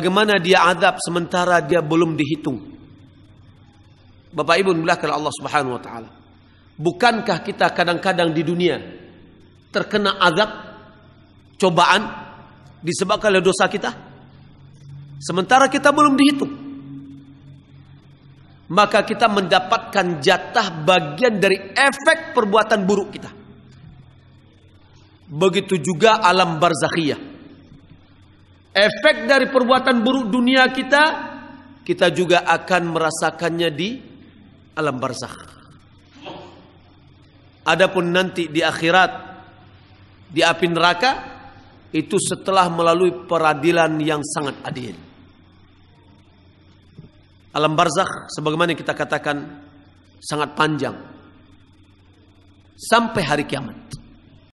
Bagaimana dia azab sementara dia belum dihitung? Bapak Ibu belakang Allah Subhanahu wa taala. Bukankah kita kadang-kadang di dunia terkena azab cobaan disebabkan oleh dosa kita? Sementara kita belum dihitung. Maka kita mendapatkan jatah bagian dari efek perbuatan buruk kita. Begitu juga alam barzakhiyah efek dari perbuatan buruk dunia kita, kita juga akan merasakannya di alam barzakh. Adapun nanti di akhirat di api neraka itu setelah melalui peradilan yang sangat adil. Alam barzakh sebagaimana kita katakan sangat panjang sampai hari kiamat.